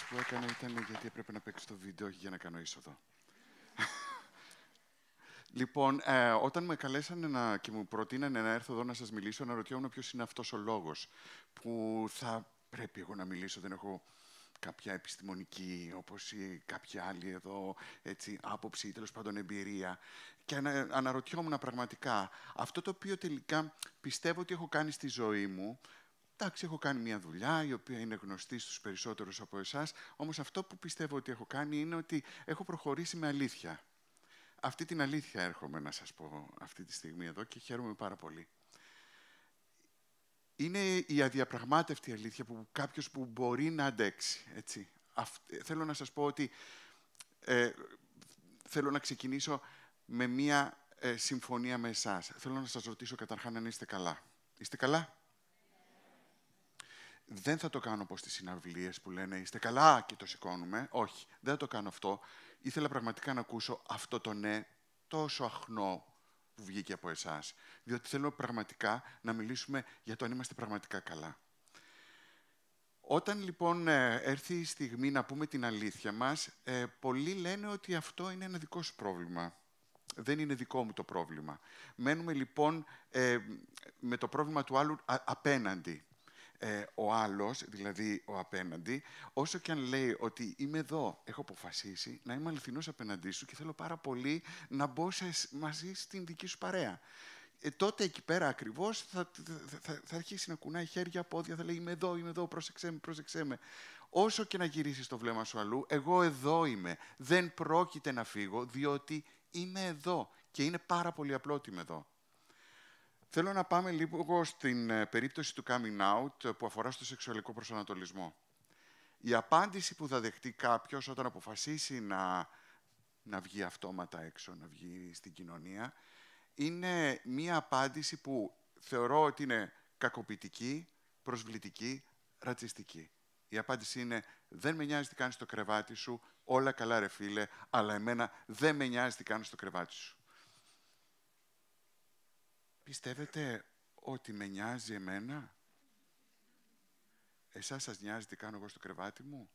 ερώτηση που έκανα ήταν γιατί έπρεπε να παίξω το βίντεο, όχι για να κάνω είσοδο. λοιπόν, ε, όταν με καλέσανε να, και μου προτείνανε να έρθω εδώ να σας μιλήσω, αναρωτιόμουν ποιος είναι αυτός ο λόγος που θα πρέπει εγώ να μιλήσω. Δεν έχω κάποια επιστημονική, όπως ή κάποια άλλη εδώ, έτσι, άποψη ή τέλος πάντων εμπειρία. Και ανα, αναρωτιόμουν πραγματικά αυτό το οποίο τελικά πιστεύω ότι έχω κάνει στη ζωή μου, Εντάξει, έχω κάνει μια δουλειά η οποία είναι γνωστή στους περισσότερους από εσάς. Όμως αυτό που πιστεύω ότι έχω κάνει είναι ότι έχω προχωρήσει με αλήθεια. Αυτή την αλήθεια έρχομαι να σας πω αυτή τη στιγμή εδώ και χαίρομαι πάρα πολύ. Είναι η αδιαπραγμάτευτη αλήθεια που κάποιος που μπορεί να αντέξει. Έτσι. Θέλω να σας πω ότι ε, θέλω να ξεκινήσω με μια ε, συμφωνία με εσάς. Θέλω να σας ρωτήσω καταρχά αν είστε καλά. Είστε καλά? δεν θα το κάνω όπως τις συναυλίες που λένε «Είστε καλά» και το σηκώνουμε. Όχι, δεν θα το κάνω αυτό. Ήθελα πραγματικά να ακούσω αυτό το «ναι» τόσο αχνό που βγήκε από εσάς. Διότι θέλω πραγματικά να μιλήσουμε για το αν είμαστε πραγματικά καλά. Όταν λοιπόν ε, έρθει η στιγμή να πούμε την αλήθεια μας, ε, πολλοί λένε ότι αυτό είναι ένα δικό σου πρόβλημα. Δεν είναι δικό μου το πρόβλημα. Μένουμε λοιπόν ε, με το πρόβλημα του άλλου απέναντι ε, ο άλλος, δηλαδή ο απέναντι, όσο και αν λέει ότι είμαι εδώ, έχω αποφασίσει να είμαι αληθινός απέναντί σου και θέλω πάρα πολύ να μπω σε, μαζί στην δική σου παρέα. Ε, τότε εκεί πέρα ακριβώς θα, θα, θα, αρχίσει να κουνάει χέρια, πόδια, θα λέει είμαι εδώ, είμαι εδώ, πρόσεξέ με, πρόσεξέ με. Όσο και να γυρίσεις το βλέμμα σου αλλού, εγώ εδώ είμαι. Δεν πρόκειται να φύγω, διότι είμαι εδώ. Και είναι πάρα πολύ απλό ότι είμαι εδώ. Θέλω να πάμε λίγο στην ε, περίπτωση του coming out ε, που αφορά στο σεξουαλικό προσανατολισμό. Η απάντηση που θα δεχτεί κάποιος όταν αποφασίσει να, να βγει αυτόματα έξω, να βγει στην κοινωνία, είναι μία απάντηση που θεωρώ ότι είναι κακοποιητική, προσβλητική, ρατσιστική. Η απάντηση είναι «Δεν με νοιάζει τι κάνεις στο κρεβάτι σου, όλα καλά ρε φίλε, αλλά εμένα δεν με νοιάζει τι κάνεις στο κρεβάτι σου». Πιστεύετε ότι με νοιάζει εμένα. Εσάς σας νοιάζει τι κάνω εγώ στο κρεβάτι μου.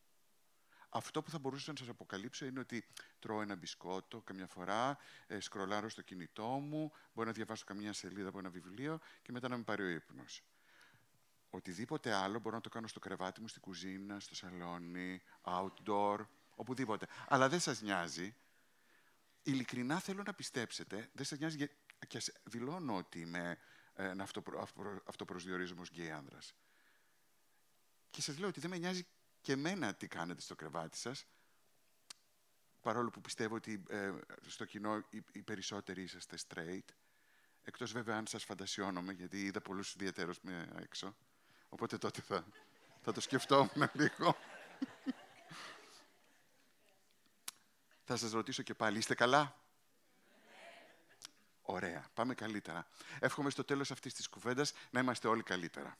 Αυτό που θα μπορούσα να σας αποκαλύψω είναι ότι τρώω ένα μπισκότο καμιά φορά, ε, σκρολάρω στο κινητό μου, μπορώ να διαβάσω καμιά σελίδα από ένα βιβλίο και μετά να με πάρει ο ύπνος. Οτιδήποτε άλλο μπορώ να το κάνω στο κρεβάτι μου, στην κουζίνα, στο σαλόνι, outdoor, οπουδήποτε. Αλλά δεν σας νοιάζει. Ειλικρινά θέλω να πιστέψετε, δεν σας νοιάζει και δηλώνω ότι είμαι ε, ένα αυτοπρο, γκέι άνδρας. Και σας λέω ότι δεν με νοιάζει και εμένα τι κάνετε στο κρεβάτι σας, παρόλο που πιστεύω ότι ε, στο κοινό οι, οι περισσότεροι είσαστε straight, εκτός βέβαια αν σας φαντασιώνομαι, γιατί είδα πολλούς ιδιαίτερους έξω, οπότε τότε θα, θα το σκεφτόμουν λίγο. θα σας ρωτήσω και πάλι, είστε καλά. Ωραία, πάμε καλύτερα. Εύχομαι στο τέλος αυτής της κουβέντας να είμαστε όλοι καλύτερα.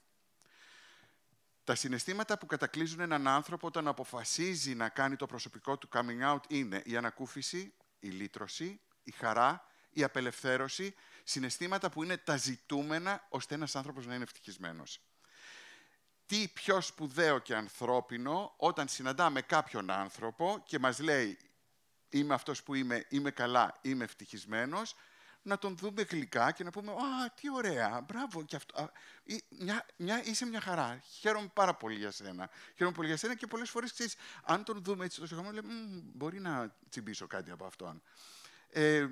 Τα συναισθήματα που κατακλείζουν έναν άνθρωπο όταν αποφασίζει να κάνει το προσωπικό του coming out είναι η ανακούφιση, η λύτρωση, η χαρά, η απελευθέρωση, συναισθήματα που είναι τα ζητούμενα ώστε ένας άνθρωπος να είναι ευτυχισμένος. Τι πιο σπουδαίο και ανθρώπινο όταν συναντάμε κάποιον άνθρωπο και μας λέει «Είμαι αυτός που είμαι, είμαι καλά, είμαι ευτυχισμένος», να τον δούμε γλυκά και να πούμε «Α, τι ωραία, μπράβο». Και αυτό, μια, είσαι μια χαρά. Χαίρομαι πάρα πολύ για σένα. Χαίρομαι πολύ για σένα και πολλές φορές, ξέρεις, αν τον δούμε έτσι τόσο χαμό, λέμε «Μπορεί να τσιμπήσω κάτι από αυτόν». Ε,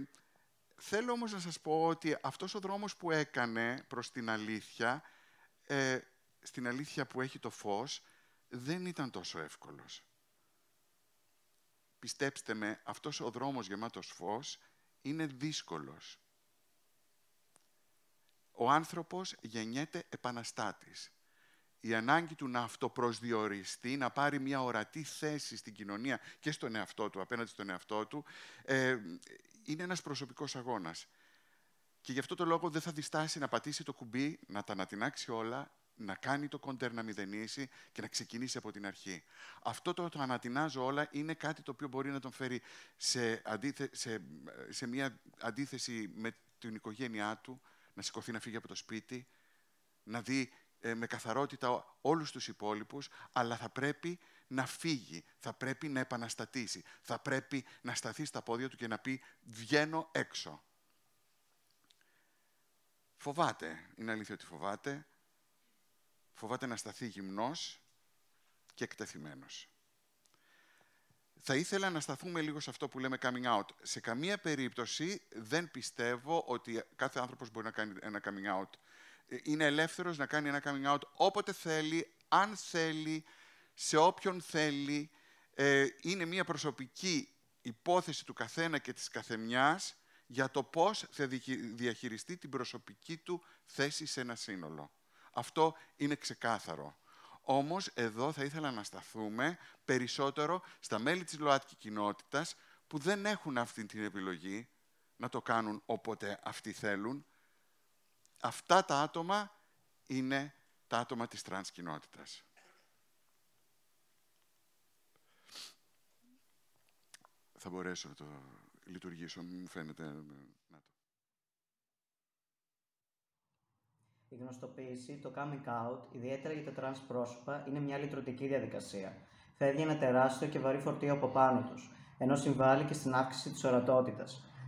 θέλω όμως να σας πω ότι αυτός ο δρόμος που έκανε προς την αλήθεια, ε, στην αλήθεια που έχει το φως, δεν ήταν τόσο εύκολος. Πιστέψτε με, αυτός ο δρόμος γεμάτος φως είναι δύσκολος ο άνθρωπος γεννιέται επαναστάτης. Η ανάγκη του να αυτοπροσδιοριστεί, να πάρει μια ορατή θέση στην κοινωνία και στον εαυτό του, απέναντι στον εαυτό του, ε, είναι ένας προσωπικός αγώνας. Και γι' αυτό το λόγο δεν θα διστάσει να πατήσει το κουμπί, να τα ανατινάξει όλα, να κάνει το κοντέρ να μηδενίσει και να ξεκινήσει από την αρχή. Αυτό το, το ανατινάζω όλα είναι κάτι το οποίο μπορεί να τον φέρει σε, αντίθε, σε, ε, σε μια αντίθεση με την οικογένειά του, να σηκωθεί να φύγει από το σπίτι, να δει ε, με καθαρότητα όλους τους υπόλοιπους, αλλά θα πρέπει να φύγει, θα πρέπει να επαναστατήσει, θα πρέπει να σταθεί στα πόδια του και να πει «βγαίνω έξω». Φοβάται, είναι αλήθεια ότι φοβάται. Φοβάται να σταθεί γυμνός και εκτεθειμένος. Θα ήθελα να σταθούμε λίγο σε αυτό που λέμε coming out. Σε καμία περίπτωση δεν πιστεύω ότι κάθε άνθρωπος μπορεί να κάνει ένα coming out. Ε, είναι ελεύθερος να κάνει ένα coming out όποτε θέλει, αν θέλει, σε όποιον θέλει. Ε, είναι μια προσωπική υπόθεση του καθένα και της καθεμιάς για το πώς θα διαχειριστεί την προσωπική του θέση σε ένα σύνολο. Αυτό είναι ξεκάθαρο. Όμως εδώ θα ήθελα να σταθούμε περισσότερο στα μέλη της ΛΟΑΤΚΙ κοινότητας που δεν έχουν αυτή την επιλογή να το κάνουν όποτε αυτοί θέλουν. Αυτά τα άτομα είναι τα άτομα της τρανς κοινότητας. Θα μπορέσω να το λειτουργήσω, μου φαίνεται... Η γνωστοποίηση, το coming out, ιδιαίτερα για τα τρανς πρόσωπα, είναι μια λυτρωτική διαδικασία. Φεύγει ένα τεράστιο και βαρύ φορτίο από πάνω τους, ενώ συμβάλλει και στην αύξηση της ορατότητας.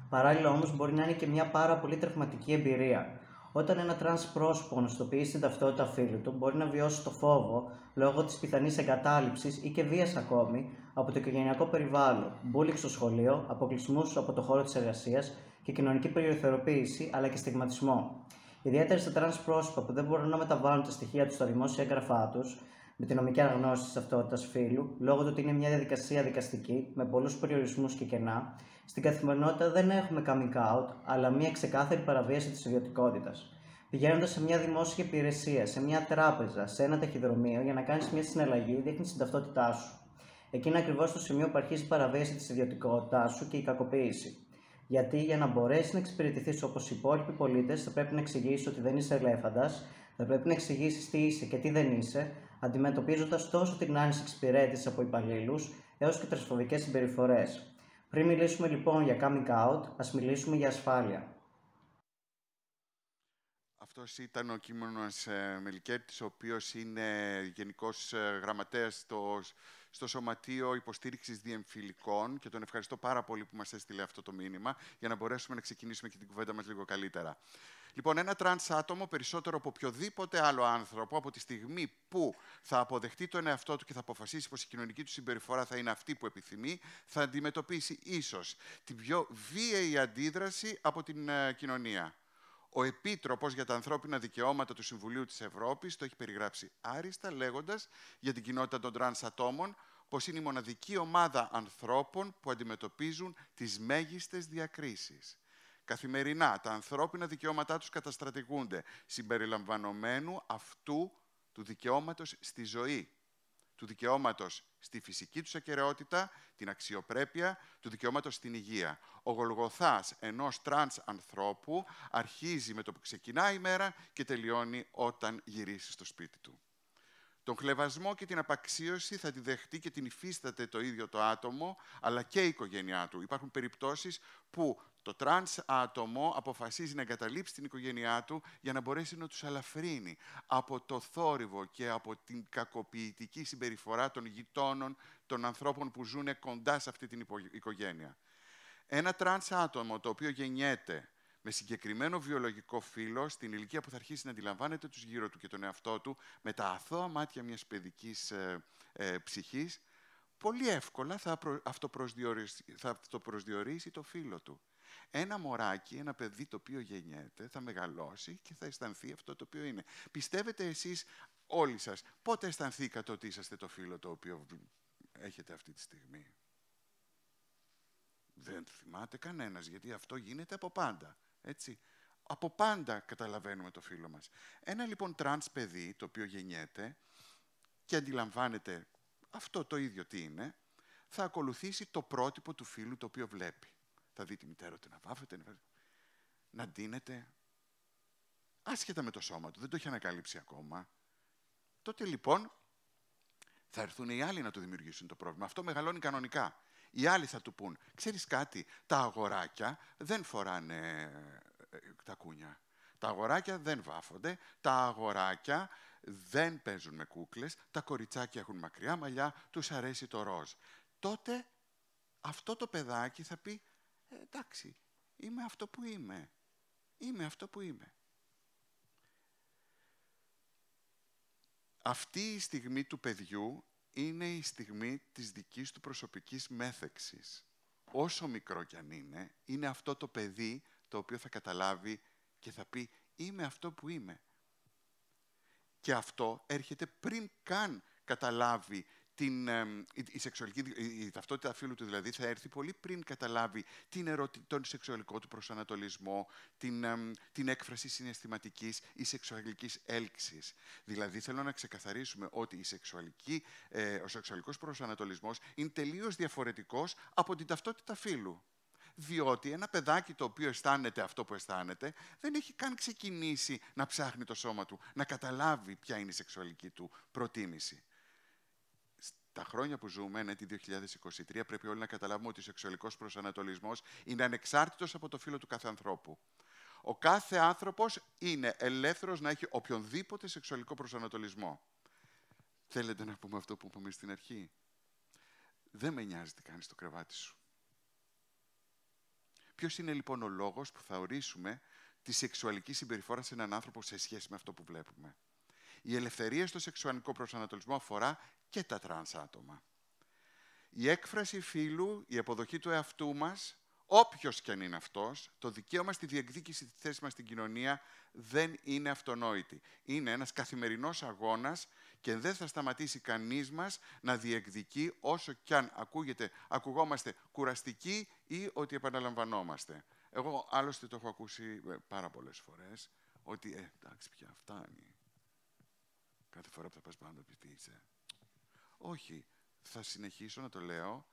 Παράλληλα, όμως, μπορεί να είναι και μια πάρα πολύ τραυματική εμπειρία. Όταν ένα τρανς πρόσωπο γνωστοποιήσει την ταυτότητα φίλου του, μπορεί να βιώσει το φόβο λόγω της πιθανής εγκατάλειψης ή και βίας ακόμη από το οικογενειακό περιβάλλον, μπούλιξ στο σχολείο, αποκλεισμούς από το χώρο της εργασίας και κοινωνική περιοριθεροποίηση αλλά και στιγματισμό ιδιαίτερα σε τρανς πρόσωπα που δεν μπορούν να μεταβάλουν τα στοιχεία τους στα δημόσια έγγραφά τους με τη νομική αναγνώριση της ταυτότητας φύλου, λόγω του ότι είναι μια διαδικασία δικαστική με πολλούς περιορισμούς και κενά, στην καθημερινότητα δεν έχουμε coming out, αλλά μια ξεκάθαρη παραβίαση της ιδιωτικότητας. Πηγαίνοντας σε μια δημόσια υπηρεσία, σε μια τράπεζα, σε ένα ταχυδρομείο για να κάνεις μια συναλλαγή, δείχνεις την ταυτότητά σου. Εκείνα ακριβώς το σημείο που αρχίζει η παραβίαση της ιδιωτικότητάς σου και η κακοποίηση. Γιατί για να μπορέσει να εξυπηρετηθείς όπως οι υπόλοιποι πολίτες, θα πρέπει να εξηγήσεις ότι δεν είσαι ελέφαντας, θα πρέπει να εξηγήσεις τι είσαι και τι δεν είσαι, αντιμετωπίζοντας τόσο την άνηση εξυπηρέτηση από υπαλλήλους έως και τρασφοβικέ συμπεριφορές. Πριν μιλήσουμε λοιπόν για coming out, ας μιλήσουμε για ασφάλεια. Αυτός ήταν ο κείμενο Μελικέτης, ο οποίος είναι γενικός ε, γραμματέας στο στο Σωματείο Υποστήριξης Διεμφυλικών και τον ευχαριστώ πάρα πολύ που μας έστειλε αυτό το μήνυμα για να μπορέσουμε να ξεκινήσουμε και την κουβέντα μας λίγο καλύτερα. Λοιπόν, ένα τραν άτομο περισσότερο από οποιοδήποτε άλλο άνθρωπο, από τη στιγμή που θα αποδεχτεί τον εαυτό του και θα αποφασίσει πως η κοινωνική του συμπεριφορά θα είναι αυτή που επιθυμεί, θα αντιμετωπίσει ίσως την πιο βίαιη αντίδραση από την ε, κοινωνία. Ο Επίτροπος για τα Ανθρώπινα Δικαιώματα του Συμβουλίου της Ευρώπης το έχει περιγράψει άριστα λέγοντας για την κοινότητα των τρανς ατόμων πως είναι η μοναδική ομάδα ανθρώπων που αντιμετωπίζουν τις μέγιστες διακρίσεις. Καθημερινά τα ανθρώπινα δικαιώματά τους καταστρατηγούνται συμπεριλαμβανομένου αυτού του δικαιώματος στη ζωή του δικαιώματος στη φυσική τους ακαιρεότητα, την αξιοπρέπεια, του δικαιώματος στην υγεία. Ο γολγοθάς ενός τρανς ανθρώπου αρχίζει με το που ξεκινάει η μέρα και τελειώνει όταν γυρίσει στο σπίτι του. Τον χλεβασμό και την απαξίωση θα τη δεχτεί και την υφίσταται το ίδιο το άτομο, αλλά και η οικογένειά του. Υπάρχουν περιπτώσεις που το τρανς άτομο αποφασίζει να εγκαταλείψει την οικογένειά του για να μπορέσει να τους αλαφρύνει από το θόρυβο και από την κακοποιητική συμπεριφορά των γειτόνων, των ανθρώπων που ζουν κοντά σε αυτή την οικογένεια. Ένα τρανς άτομο το οποίο γεννιέται με συγκεκριμένο βιολογικό φύλλο στην ηλικία που θα αρχίσει να αντιλαμβάνεται τους γύρω του και τον εαυτό του με τα αθώα μάτια μιας παιδικής ε, ε ψυχής, πολύ εύκολα θα, προ... θα αυτοπροσδιορίσει το φύλλο του ένα μωράκι, ένα παιδί το οποίο γεννιέται, θα μεγαλώσει και θα αισθανθεί αυτό το οποίο είναι. Πιστεύετε εσείς όλοι σας, πότε αισθανθήκατε ότι είσαστε το φίλο το οποίο έχετε αυτή τη στιγμή. Δεν θυμάται κανένας, γιατί αυτό γίνεται από πάντα. Έτσι. Από πάντα καταλαβαίνουμε το φίλο μας. Ένα λοιπόν τρανς παιδί, το οποίο γεννιέται και αντιλαμβάνεται αυτό το ίδιο τι είναι, θα ακολουθήσει το πρότυπο του φίλου το οποίο βλέπει. Θα δει τη μητέρα του να βάφεται, να ντύνεται. Άσχετα με το σώμα του, δεν το έχει ανακαλύψει ακόμα. Τότε λοιπόν θα έρθουν οι άλλοι να του δημιουργήσουν το πρόβλημα. Αυτό μεγαλώνει κανονικά. Οι άλλοι θα του πούν, ξέρεις κάτι, τα αγοράκια δεν φοράνε ε, ε, τα κούνια. Τα αγοράκια δεν βάφονται, τα αγοράκια δεν παίζουν με κούκλες, τα κοριτσάκια έχουν μακριά μαλλιά, τους αρέσει το ροζ. Τότε αυτό το παιδάκι θα πει ε, εντάξει, είμαι αυτό που είμαι. Είμαι αυτό που είμαι. Αυτή η στιγμή του παιδιού είναι η στιγμή της δικής του προσωπικής μέθεξης. Όσο μικρό κι αν είναι, είναι αυτό το παιδί το οποίο θα καταλάβει και θα πει «Είμαι αυτό που είμαι». Και αυτό έρχεται πριν καν καταλάβει την, η, σεξουαλική, ταυτότητα φίλου του δηλαδή θα έρθει πολύ πριν καταλάβει την τον σεξουαλικό του προσανατολισμό, την, την έκφραση συναισθηματικής ή σεξουαλικής έλξης. Δηλαδή θέλω να ξεκαθαρίσουμε ότι η σεξουαλική, ε, ο σεξουαλικός προσανατολισμός είναι τελείως διαφορετικός από την ταυτότητα φίλου. Διότι ένα παιδάκι το οποίο αισθάνεται αυτό που αισθάνεται, δεν έχει καν ξεκινήσει να ψάχνει το σώμα του, να καταλάβει ποια είναι η σεξουαλική του προτίμηση τα χρόνια που ζούμε, είναι τη 2023, πρέπει όλοι να καταλάβουμε ότι ο σεξουαλικός προσανατολισμός είναι ανεξάρτητος από το φύλλο του κάθε ανθρώπου. Ο κάθε άνθρωπος είναι ελεύθερος να έχει οποιονδήποτε σεξουαλικό προσανατολισμό. Θέλετε να πούμε αυτό που είπαμε στην αρχή. Δεν με νοιάζει τι κάνεις στο κρεβάτι σου. Ποιος είναι λοιπόν ο λόγος που θα ορίσουμε τη σεξουαλική συμπεριφορά σε έναν άνθρωπο σε σχέση με αυτό που βλέπουμε. Η ελευθερία στο σεξουαλικό προσανατολισμό αφορά και τα τρανς άτομα. Η έκφραση φίλου, η αποδοχή του εαυτού μας, όποιος και αν είναι αυτός, το δικαίωμα στη διεκδίκηση της θέσης μας στην κοινωνία δεν είναι αυτονόητη. Είναι ένας καθημερινός αγώνας και δεν θα σταματήσει κανείς μας να διεκδικεί όσο κι αν ακούγεται, ακουγόμαστε κουραστικοί ή ότι επαναλαμβανόμαστε. Εγώ άλλωστε το έχω ακούσει ε, πάρα πολλές φορές, ότι ε, εντάξει πια φτάνει κάθε φορά που θα πας πάνω να το ε. Όχι, θα συνεχίσω να το λέω,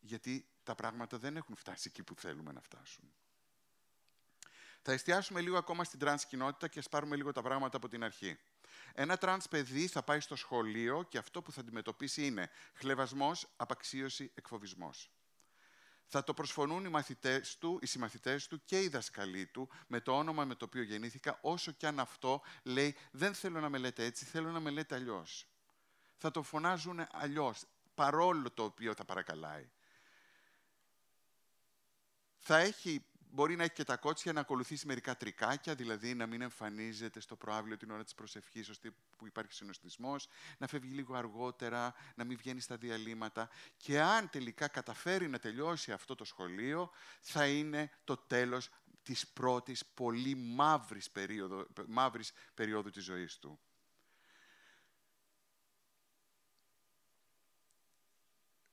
γιατί τα πράγματα δεν έχουν φτάσει εκεί που θέλουμε να φτάσουν. Θα εστιάσουμε λίγο ακόμα στην τρανς κοινότητα και πάρουμε λίγο τα πράγματα από την αρχή. Ένα τρανς παιδί θα πάει στο σχολείο και αυτό που θα αντιμετωπίσει είναι χλεβασμός, απαξίωση, εκφοβισμός θα το προσφωνούν οι μαθητές του, οι συμμαθητές του και οι δασκαλοί του με το όνομα με το οποίο γεννήθηκα, όσο κι αν αυτό λέει «Δεν θέλω να με λέτε έτσι, θέλω να με λέτε αλλιώς». Θα το φωνάζουν αλλιώς, παρόλο το οποίο θα παρακαλάει. Θα έχει Μπορεί να έχει και τα κότσια να ακολουθήσει μερικά τρικάκια, δηλαδή να μην εμφανίζεται στο προάβλιο την ώρα της προσευχής, ώστε που υπάρχει συνοστισμός, να φεύγει λίγο αργότερα, να μην βγαίνει στα διαλύματα. Και αν τελικά καταφέρει να τελειώσει αυτό το σχολείο, θα είναι το τέλος της πρώτης πολύ μαύρης περίοδο, μαύρης περίοδου της ζωής του.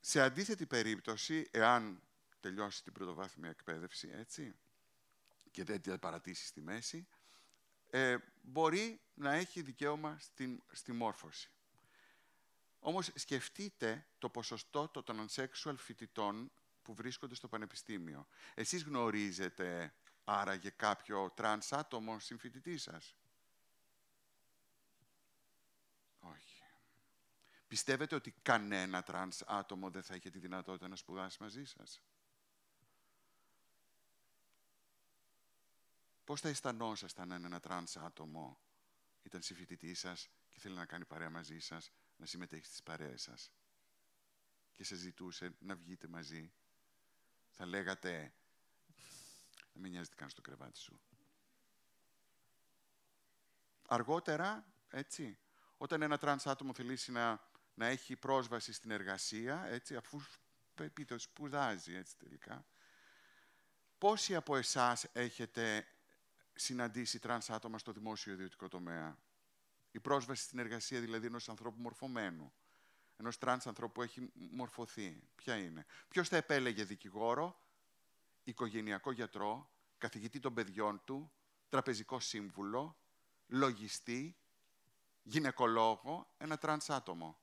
Σε αντίθετη περίπτωση, εάν τελειώσει την πρωτοβάθμια εκπαίδευση, έτσι, και δεν την παρατήσει στη μέση, ε, μπορεί να έχει δικαίωμα στη, στη μόρφωση. Όμως σκεφτείτε το ποσοστό των non-sexual φοιτητών που βρίσκονται στο πανεπιστήμιο. Εσείς γνωρίζετε άραγε κάποιο τρανς άτομο συμφοιτητή σας. Όχι. Πιστεύετε ότι κανένα τρανς άτομο δεν θα είχε τη δυνατότητα να σπουδάσει μαζί σας. Πώς θα αισθανόσασταν αν ένα τρανς άτομο ήταν συμφοιτητής σας και θέλει να κάνει παρέα μαζί σας, να συμμετέχει στις παρέες σας και σε ζητούσε να βγείτε μαζί, θα λέγατε να μην νοιάζεται καν στο κρεβάτι σου. Αργότερα, έτσι, όταν ένα τρανς άτομο θελήσει να, να έχει πρόσβαση στην εργασία, έτσι, αφού πείτε σπουδάζει, έτσι τελικά, πόσοι από εσάς έχετε συναντήσει τρανς άτομα στο δημόσιο ιδιωτικό τομέα. Η πρόσβαση στην εργασία δηλαδή ενός ανθρώπου μορφωμένου, ενός τρανς ανθρώπου που έχει μορφωθεί, ποια είναι. Ποιος θα επέλεγε δικηγόρο, οικογενειακό γιατρό, καθηγητή των παιδιών του, τραπεζικό σύμβουλο, λογιστή, γυναικολόγο, ένα τρανς άτομο.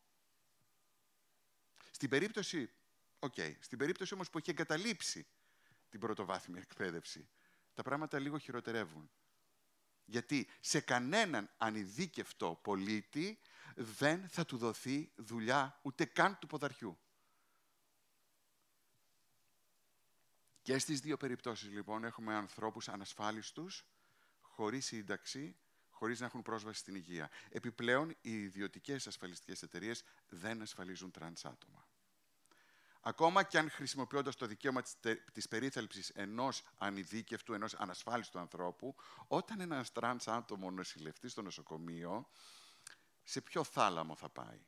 Στην περίπτωση, okay, στην περίπτωση όμως που έχει εγκαταλείψει την πρωτοβάθμια εκπαίδευση, τα πράγματα λίγο χειροτερεύουν. Γιατί σε κανέναν ανειδίκευτο πολίτη δεν θα του δοθεί δουλειά ούτε καν του ποδαριού. Και στις δύο περιπτώσεις λοιπόν έχουμε ανθρώπους ανασφάλιστους, χωρίς σύνταξη, χωρίς να έχουν πρόσβαση στην υγεία. Επιπλέον, οι ιδιωτικές ασφαλιστικές εταιρείες δεν ασφαλίζουν τρανς άτομα. Ακόμα και αν χρησιμοποιώντας το δικαίωμα της περίθαλψης ενός ανειδίκευτου, ενός ανασφάλιστου ανθρώπου, όταν ένας τραν άτομος νοσηλευτεί στο νοσοκομείο, σε ποιο θάλαμο θα πάει.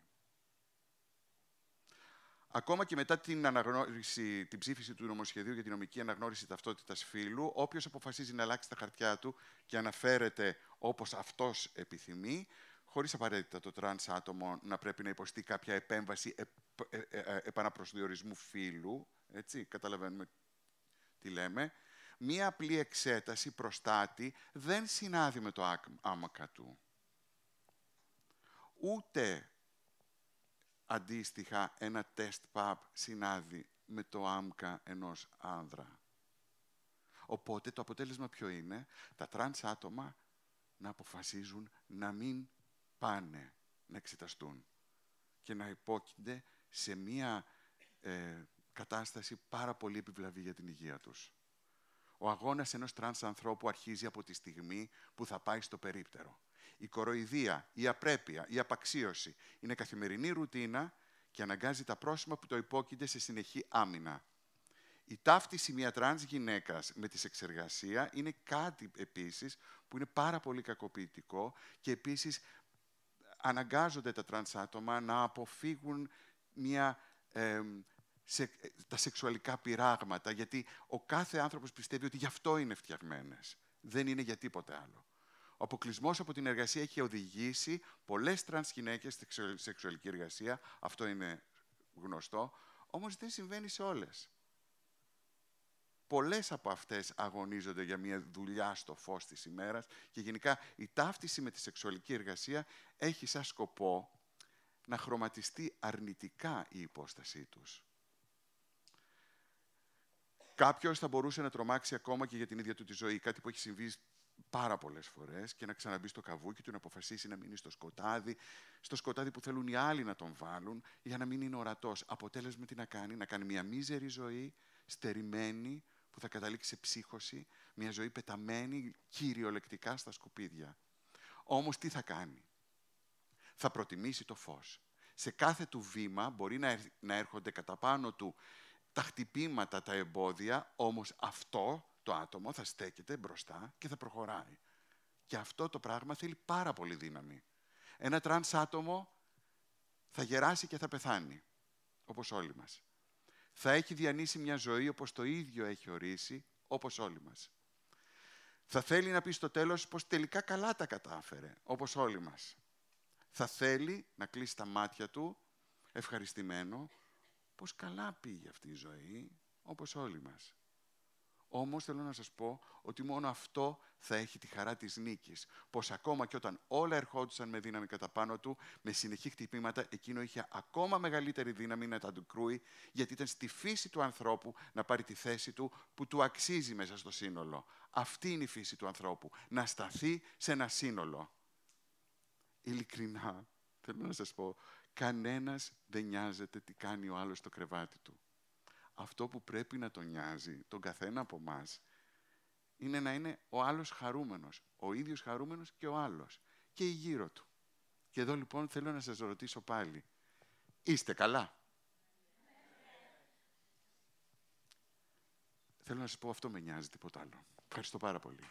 Ακόμα και μετά την, αναγνώριση, την ψήφιση του νομοσχεδίου για την νομική αναγνώριση ταυτότητας φύλου, όποιος αποφασίζει να αλλάξει τα χαρτιά του και αναφέρεται όπως αυτός επιθυμεί, χωρίς απαραίτητα το τρανς άτομο να πρέπει να υποστεί κάποια επέμβαση ε, ε, ε, επαναπροσδιορισμού φύλου. Έτσι, καταλαβαίνουμε τι λέμε. Μία απλή εξέταση προστάτη δεν συνάδει με το άμακα του. Ούτε αντίστοιχα ένα τεστ τεστ-παπ συνάδει με το άμκα ενός άνδρα. Οπότε το αποτέλεσμα ποιο είναι, τα τρανς άτομα να αποφασίζουν να μην πάνε να εξεταστούν και να υπόκεινται σε μία ε, κατάσταση πάρα πολύ επιβλαβή για την υγεία τους. Ο αγώνας ενός τρανς ανθρώπου αρχίζει από τη στιγμή που θα πάει στο περίπτερο. Η κοροϊδία, η απρέπεια, η απαξίωση είναι καθημερινή ρουτίνα και αναγκάζει τα πρόσημα που το υπόκεινται σε συνεχή άμυνα. Η ταύτιση μια τρανς γυναίκας με τη σεξεργασία είναι κάτι επίσης που είναι πάρα πολύ κακοποιητικό και επίσης αναγκάζονται τα τρανς άτομα να αποφύγουν μια, σε, τα σεξουαλικά πειράγματα, γιατί ο κάθε άνθρωπος πιστεύει ότι γι' αυτό είναι φτιαγμένες. Δεν είναι για τίποτα άλλο. Ο αποκλεισμός από την εργασία έχει οδηγήσει πολλές τραν γυναίκες στη σεξουαλική εργασία. Αυτό είναι γνωστό. Όμως δεν συμβαίνει σε όλες πολλές από αυτές αγωνίζονται για μια δουλειά στο φως της ημέρας και γενικά η ταύτιση με τη σεξουαλική εργασία έχει σαν σκοπό να χρωματιστεί αρνητικά η υπόστασή τους. Κάποιος θα μπορούσε να τρομάξει ακόμα και για την ίδια του τη ζωή, κάτι που έχει συμβεί πάρα πολλές φορές και να ξαναμπεί στο καβούκι του, να αποφασίσει να μείνει στο σκοτάδι, στο σκοτάδι που θέλουν οι άλλοι να τον βάλουν, για να μην είναι ορατός. Αποτέλεσμα τι να κάνει, να κάνει μια μίζερη ζωή, στερημένη, που θα καταλήξει σε ψύχωση, μια ζωή πεταμένη κυριολεκτικά στα σκουπίδια. Όμως τι θα κάνει. Θα προτιμήσει το φως. Σε κάθε του βήμα μπορεί να έρχονται κατά πάνω του τα χτυπήματα, τα εμπόδια, όμως αυτό το άτομο θα στέκεται μπροστά και θα προχωράει. Και αυτό το πράγμα θέλει πάρα πολύ δύναμη. Ένα τρανς άτομο θα γεράσει και θα πεθάνει, όπως όλοι μας θα έχει διανύσει μια ζωή όπως το ίδιο έχει ορίσει, όπως όλοι μας. Θα θέλει να πει στο τέλος πως τελικά καλά τα κατάφερε, όπως όλοι μας. Θα θέλει να κλείσει τα μάτια του, ευχαριστημένο, πως καλά πήγε αυτή η ζωή, όπως όλοι μας. Όμως θέλω να σας πω ότι μόνο αυτό θα έχει τη χαρά της νίκης. Πως ακόμα και όταν όλα ερχόντουσαν με δύναμη κατά πάνω του, με συνεχή χτυπήματα, εκείνο είχε ακόμα μεγαλύτερη δύναμη να τα αντικρούει, γιατί ήταν στη φύση του ανθρώπου να πάρει τη θέση του που του αξίζει μέσα στο σύνολο. Αυτή είναι η φύση του ανθρώπου, να σταθεί σε ένα σύνολο. Ειλικρινά, θέλω να σας πω, κανένας δεν νοιάζεται τι κάνει ο άλλος στο κρεβάτι του αυτό που πρέπει να τον νοιάζει, τον καθένα από εμά, είναι να είναι ο άλλος χαρούμενος, ο ίδιος χαρούμενος και ο άλλος, και η γύρω του. Και εδώ λοιπόν θέλω να σας ρωτήσω πάλι, είστε καλά. Θέλω να σας πω αυτό με νοιάζει, τίποτα άλλο. Ευχαριστώ πάρα πολύ.